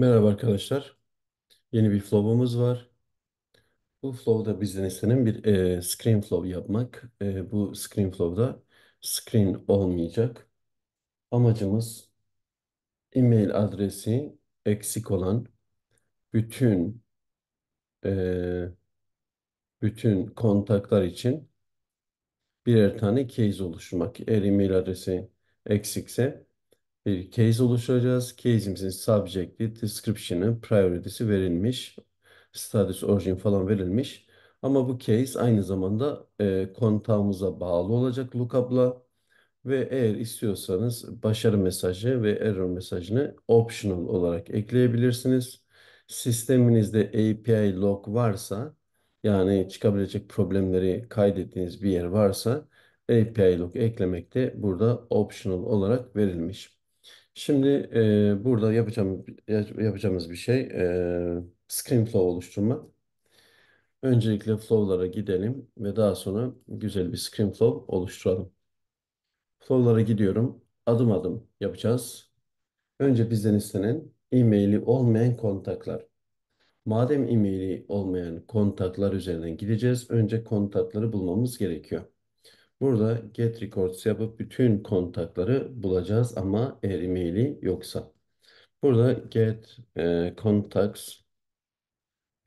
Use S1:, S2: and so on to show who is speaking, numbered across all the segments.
S1: Merhaba arkadaşlar. Yeni bir flow'umuz var. Bu flow'da bizden istenen bir e, screen flow yapmak. E, bu screen flow'da screen olmayacak. Amacımız e-mail adresi eksik olan bütün e, bütün kontaklar için birer tane case oluşturmak. Eğer e-mail adresi eksikse bir e, case oluşturacağız. Case'imizin subject'i, description'ı, priority'si verilmiş. Status, origin falan verilmiş. Ama bu case aynı zamanda e, kontağımıza bağlı olacak lookup'la ve eğer istiyorsanız başarı mesajı ve error mesajını optional olarak ekleyebilirsiniz. Sisteminizde API log varsa yani çıkabilecek problemleri kaydettiğiniz bir yer varsa API log eklemek de burada optional olarak verilmiş. Şimdi e, burada yapacağım, yapacağımız bir şey e, Screenflow oluşturma. Öncelikle flow'lara gidelim ve daha sonra güzel bir Screenflow oluşturalım. Flow'lara gidiyorum. Adım adım yapacağız. Önce bizden istenen e-maili olmayan kontaklar. Madem e-maili olmayan kontaklar üzerinden gideceğiz, önce kontakları bulmamız gerekiyor. Burada get records yapıp bütün kontakları bulacağız ama eğer maili yoksa. Burada get e, contacts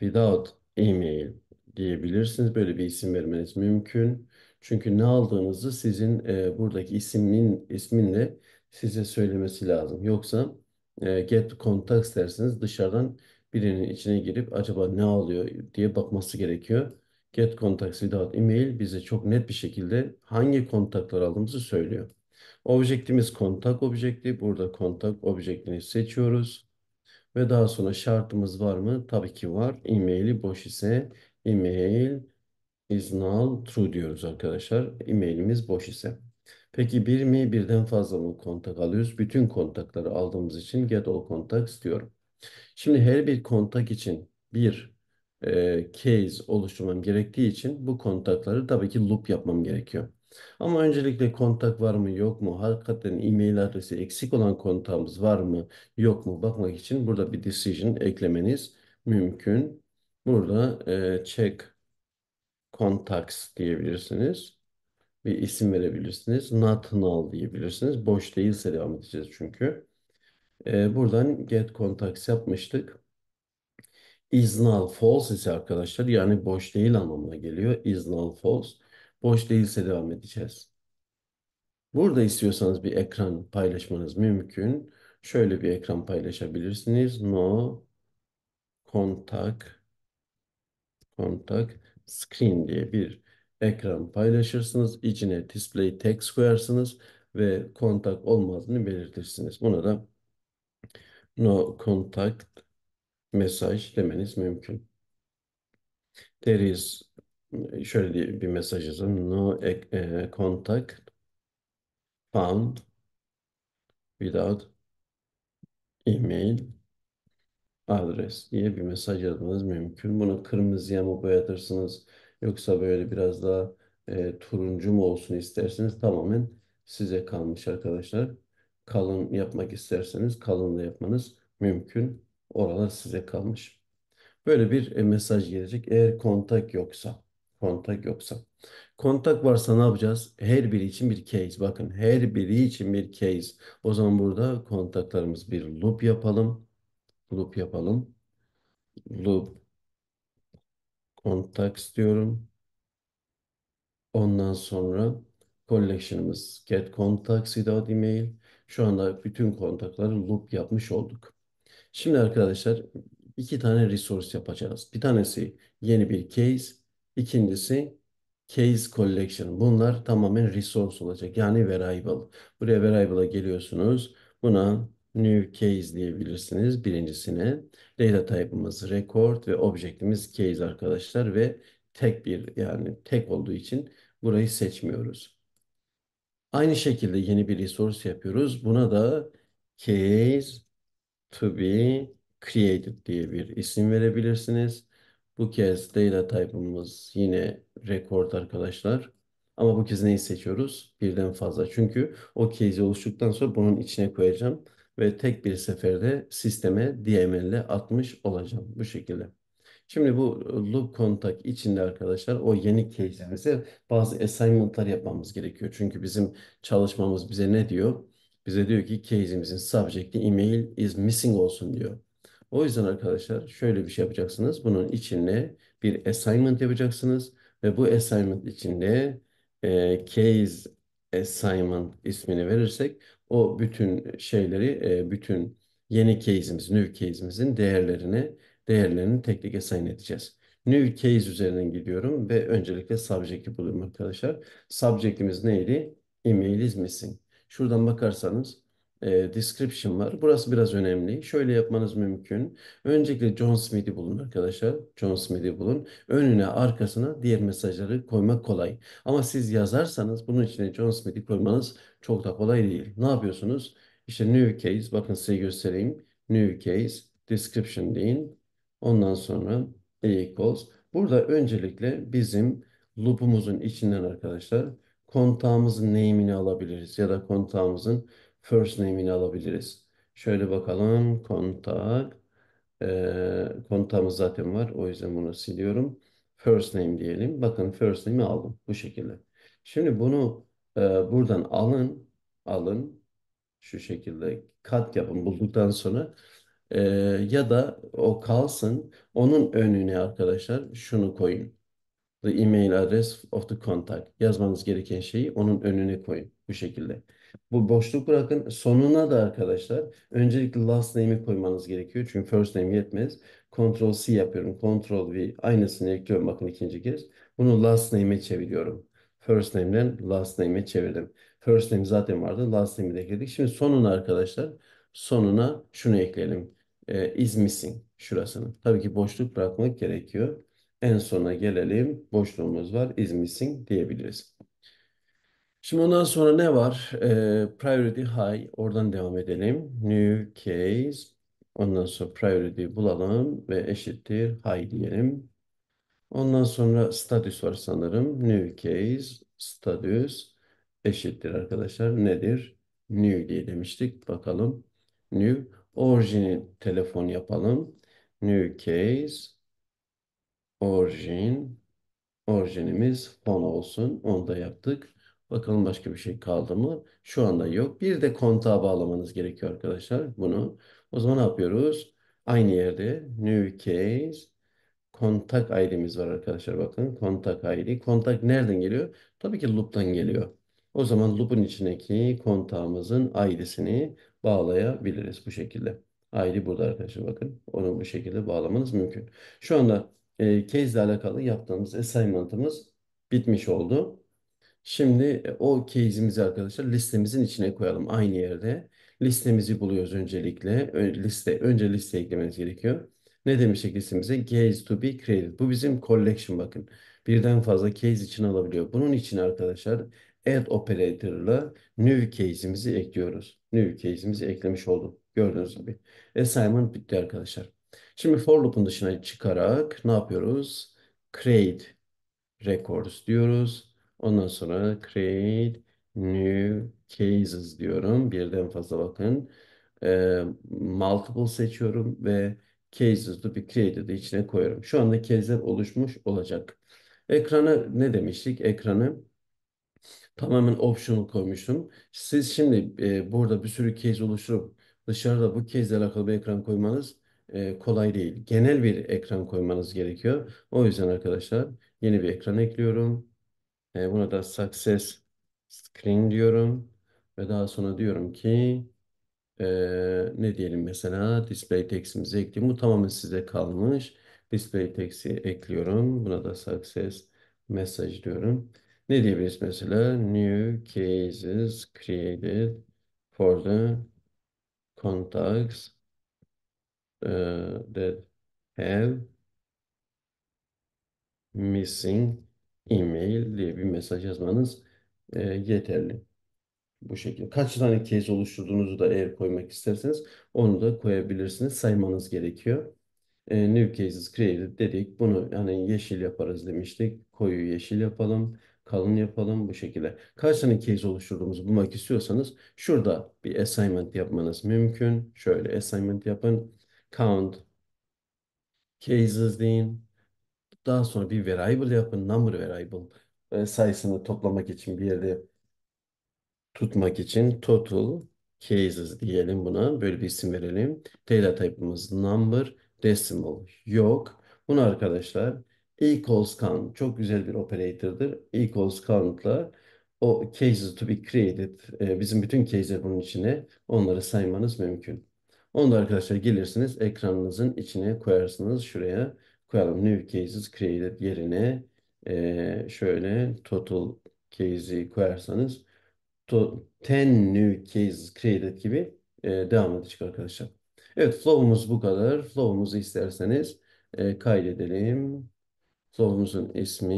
S1: without email diyebilirsiniz. Böyle bir isim vermeniz mümkün. Çünkü ne aldığınızı sizin e, buradaki ismin isminle size söylemesi lazım. Yoksa e, get contacts derseniz dışarıdan birinin içine girip acaba ne alıyor diye bakması gerekiyor get contacts without email bize çok net bir şekilde hangi kontaklar aldığımızı söylüyor. Objektimiz kontak objekti. Burada kontak objektini seçiyoruz. Ve daha sonra şartımız var mı? Tabii ki var. E-maili boş ise e-mail is null true diyoruz arkadaşlar. E-mailimiz boş ise. Peki bir mi birden fazla mı kontak alıyoruz? Bütün kontakları aldığımız için get all contacts diyorum. Şimdi her bir kontak için bir e, case oluşturmam gerektiği için bu kontakları tabii ki loop yapmam gerekiyor. Ama öncelikle kontak var mı yok mu? Hakikaten e-mail adresi eksik olan kontağımız var mı yok mu bakmak için burada bir decision eklemeniz mümkün. Burada e, check contacts diyebilirsiniz. Bir isim verebilirsiniz. Not null diyebilirsiniz. Boş değilse devam edeceğiz çünkü. E, buradan get contacts yapmıştık. Is null false ise arkadaşlar yani boş değil anlamına geliyor. Is null false. Boş değilse devam edeceğiz. Burada istiyorsanız bir ekran paylaşmanız mümkün. Şöyle bir ekran paylaşabilirsiniz. No contact contact screen diye bir ekran paylaşırsınız. İçine display text koyarsınız ve contact olmadığını belirtirsiniz. Buna da no contact mesaj demeniz mümkün. There is şöyle bir mesaj yazalım. No e, e, contact found without email adres diye bir mesaj yazmanız mümkün. Bunu kırmızıya mı boyatırsınız yoksa böyle biraz daha e, turuncu mu olsun isterseniz tamamen size kalmış arkadaşlar. Kalın yapmak isterseniz kalın da yapmanız mümkün. Oralar size kalmış. Böyle bir e, mesaj gelecek. Eğer kontak yoksa, kontak yoksa. Kontak varsa ne yapacağız? Her biri için bir case. Bakın her biri için bir case. O zaman burada kontaklarımız bir loop yapalım. Loop yapalım. Loop contacts diyorum. Ondan sonra collection'ımız get contacts without email. Şu anda bütün kontakları loop yapmış olduk. Şimdi arkadaşlar iki tane resource yapacağız. Bir tanesi yeni bir case, ikincisi case collection. Bunlar tamamen resource olacak. Yani variable. Buraya variable'a geliyorsunuz. Buna new case diyebilirsiniz birincisine. Data type'ımız record ve object'imiz case arkadaşlar ve tek bir yani tek olduğu için burayı seçmiyoruz. Aynı şekilde yeni bir resource yapıyoruz. Buna da case to be created diye bir isim verebilirsiniz. Bu kez data type'ımız yine record arkadaşlar. Ama bu kez neyi seçiyoruz? Birden fazla. Çünkü o case'i oluştuktan sonra bunun içine koyacağım ve tek bir seferde sisteme DML ile atmış olacağım bu şekilde. Şimdi bu e, loop contact içinde arkadaşlar o yeni case'imize bazı assignment'lar yapmamız gerekiyor. Çünkü bizim çalışmamız bize ne diyor? Bize diyor ki case'imizin subject'i email is missing olsun diyor. O yüzden arkadaşlar şöyle bir şey yapacaksınız. Bunun içine bir assignment yapacaksınız ve bu assignment içinde e, case assignment ismini verirsek o bütün şeyleri e, bütün yeni case'imiz, new case'imizin değerlerine değerlerini tek tek assign edeceğiz. New case üzerinden gidiyorum ve öncelikle subject'i buluyorum arkadaşlar. Subject'imiz neydi? Email is missing. Şuradan bakarsanız e, description var. Burası biraz önemli. Şöyle yapmanız mümkün. Öncelikle John Smith'i bulun arkadaşlar. John Smith'i bulun. Önüne, arkasına diğer mesajları koymak kolay. Ama siz yazarsanız bunun içine John Smith'i koymanız çok da kolay değil. Ne yapıyorsunuz? İşte new case. Bakın size göstereyim. New case. Description deyin. Ondan sonra equals. Burada öncelikle bizim loop'umuzun içinden arkadaşlar kontağımızın name'ini alabiliriz ya da kontağımızın first name'ini alabiliriz. Şöyle bakalım kontak e, kontağımız zaten var o yüzden bunu siliyorum. First name diyelim. Bakın first name'i aldım bu şekilde. Şimdi bunu e, buradan alın alın şu şekilde kat yapın bulduktan sonra e, ya da o kalsın onun önüne arkadaşlar şunu koyun the email address of the contact yazmanız gereken şeyi onun önüne koyun bu şekilde. Bu boşluk bırakın. Sonuna da arkadaşlar öncelikle last name'i koymanız gerekiyor. Çünkü first name yetmez. Ctrl C yapıyorum. Ctrl V aynısını ekliyorum bakın ikinci kez. Bunu last name'e çeviriyorum. First name'den last name'e çevirdim. First name zaten vardı. Last name'i de ekledik. Şimdi sonuna arkadaşlar sonuna şunu ekleyelim. Ee, is missing şurasını. Tabii ki boşluk bırakmak gerekiyor en sona gelelim. Boşluğumuz var. Is missing diyebiliriz. Şimdi ondan sonra ne var? Ee, priority high. Oradan devam edelim. New case. Ondan sonra priority bulalım ve eşittir high diyelim. Ondan sonra status var sanırım. New case status eşittir arkadaşlar. Nedir? New diye demiştik. Bakalım. New orijini telefon yapalım. New case Orijin. Orijinimiz fon olsun. Onu da yaptık. Bakalım başka bir şey kaldı mı? Şu anda yok. Bir de kontağı bağlamanız gerekiyor arkadaşlar bunu. O zaman ne yapıyoruz? Aynı yerde new case kontak ID'miz var arkadaşlar bakın. Kontak ID. Kontak nereden geliyor? Tabii ki loop'tan geliyor. O zaman loop'un içindeki kontağımızın ID'sini bağlayabiliriz bu şekilde. ID burada arkadaşlar bakın. Onu bu şekilde bağlamanız mümkün. Şu anda e, ee, case ile alakalı yaptığımız assignment'ımız bitmiş oldu. Şimdi e, o case'imizi arkadaşlar listemizin içine koyalım aynı yerde. Listemizi buluyoruz öncelikle. Ö liste önce liste eklemeniz gerekiyor. Ne demiştik listemize? Case to be created. Bu bizim collection bakın. Birden fazla case için alabiliyor. Bunun için arkadaşlar add operator ile new case'imizi ekliyoruz. New case'imizi eklemiş olduk. Gördüğünüz gibi. Assignment bitti arkadaşlar. Şimdi for loop'un dışına çıkarak ne yapıyoruz? Create records diyoruz. Ondan sonra create new cases diyorum. Birden fazla bakın. E, multiple seçiyorum ve cases to be created'ı içine koyuyorum. Şu anda case'ler oluşmuş olacak. Ekranı ne demiştik? Ekranı tamamen optional koymuştum. Siz şimdi e, burada bir sürü case oluşturup dışarıda bu case ile alakalı bir ekran koymanız e, kolay değil. Genel bir ekran koymanız gerekiyor. O yüzden arkadaşlar yeni bir ekran ekliyorum. E, buna da success screen diyorum. Ve daha sonra diyorum ki e, ne diyelim mesela display text'imizi ekliyorum Bu tamamen size kalmış. Display text'i ekliyorum. Buna da success message diyorum. Ne diyebiliriz mesela? New cases created for the contacts that ee, have missing email diye bir mesaj yazmanız e, yeterli. Bu şekilde. Kaç tane case oluşturduğunuzu da eğer koymak isterseniz onu da koyabilirsiniz. Saymanız gerekiyor. E, new cases created dedik. Bunu hani yeşil yaparız demiştik. Koyu yeşil yapalım. Kalın yapalım bu şekilde. Kaç tane case oluşturduğumuzu bulmak istiyorsanız şurada bir assignment yapmanız mümkün. Şöyle assignment yapın count cases deyin. Daha sonra bir variable yapın. Number variable e, sayısını toplamak için bir yerde tutmak için total cases diyelim buna. Böyle bir isim verelim. Data type'ımız number, decimal yok. Bunu arkadaşlar equals count çok güzel bir operator'dır. Equals count'la o cases to be created e, bizim bütün case'ler bunun içine onları saymanız mümkün. Onu da arkadaşlar gelirsiniz ekranınızın içine koyarsınız. Şuraya koyalım. New Cases Created yerine e, şöyle Total Case'i koyarsanız to, 10 New Cases Created gibi e, devam edecek arkadaşlar. Evet flow'umuz bu kadar. Flow'umuzu isterseniz e, kaydedelim. Flow'umuzun ismi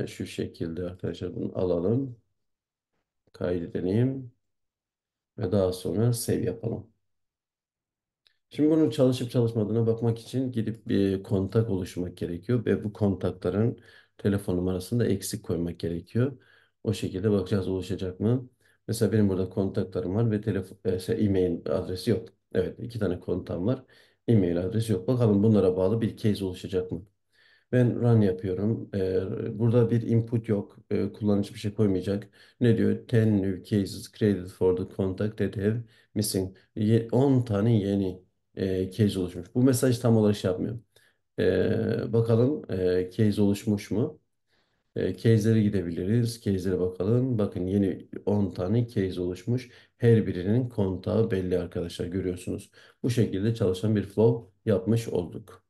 S1: e, şu şekilde arkadaşlar bunu alalım. Kaydedelim. Ve daha sonra save yapalım. Şimdi bunun çalışıp çalışmadığına bakmak için gidip bir kontak oluşmak gerekiyor ve bu kontakların telefon numarasını da eksik koymak gerekiyor. O şekilde bakacağız oluşacak mı? Mesela benim burada kontaklarım var ve telefon e, şey, e-mail adresi yok. Evet, iki tane kontağım var. E-mail adresi yok. Bakalım bunlara bağlı bir case oluşacak mı? Ben run yapıyorum. Ee, burada bir input yok. Ee, kullanıcı bir şey koymayacak. Ne diyor? 10 new cases created for the contact that have missing. Ye 10 tane yeni e, case oluşmuş. Bu mesaj tam olarak şey yapmıyor. E, bakalım e, case oluşmuş mu? E, case'lere gidebiliriz. Case'lere bakalım. Bakın yeni 10 tane case oluşmuş. Her birinin kontağı belli arkadaşlar görüyorsunuz. Bu şekilde çalışan bir flow yapmış olduk.